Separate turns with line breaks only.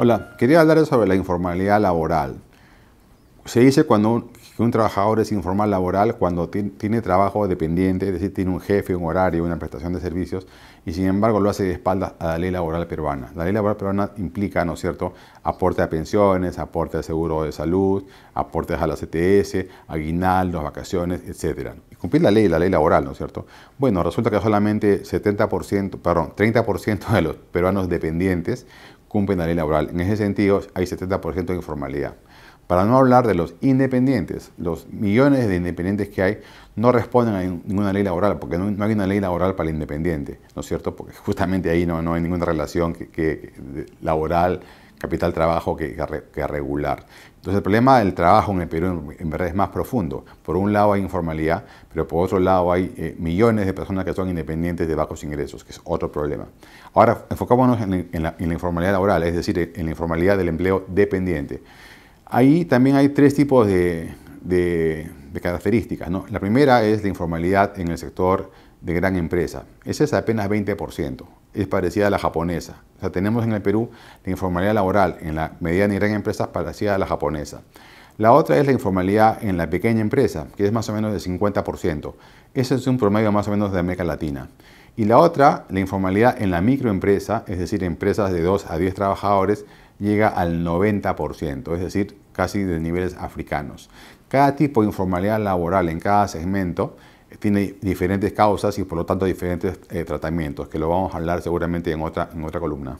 Hola, quería hablar sobre la informalidad laboral. Se dice cuando un, que un trabajador es informal laboral cuando tiene trabajo dependiente, es decir, tiene un jefe, un horario, una prestación de servicios, y sin embargo lo hace de espaldas a la ley laboral peruana. La ley laboral peruana implica, ¿no es cierto?, aporte a pensiones, aporte a seguro de salud, aportes a la CTS, las e vacaciones, etc. Y cumplir la ley, la ley laboral, ¿no es cierto? Bueno, resulta que solamente 70%, perdón, 30% de los peruanos dependientes cumplen la ley laboral. En ese sentido, hay 70% de informalidad. Para no hablar de los independientes, los millones de independientes que hay no responden a ninguna ley laboral, porque no, hay una ley laboral para el independiente, ¿no es cierto? Porque justamente ahí no, no hay ninguna relación que, que, laboral capital trabajo que, regular. Entonces el problema del trabajo en el Perú en verdad es más profundo. Por un lado hay informalidad, pero por otro lado hay eh, millones de personas que son independientes de bajos ingresos, que es otro problema. Ahora enfocámonos en, la, informalidad laboral, es decir, en la informalidad del empleo dependiente. Ahí también hay tres tipos de, características. La primera es la informalidad en el sector de gran empresa. Ese es apenas 20% es parecida a la japonesa. O sea, tenemos en el Perú la informalidad laboral en la mediana y gran empresa parecida a la japonesa. La otra es la informalidad en la pequeña empresa, que es más o menos del 50%. Ese es un promedio más o menos de América Latina. Y la otra, la informalidad en la microempresa, es decir, empresas de 2 a 10 trabajadores, llega al 90%, es decir, casi de niveles africanos. Cada tipo de informalidad laboral en cada segmento tiene diferentes causas y por lo tanto diferentes eh, tratamientos, que lo vamos a hablar seguramente en otra, en otra columna.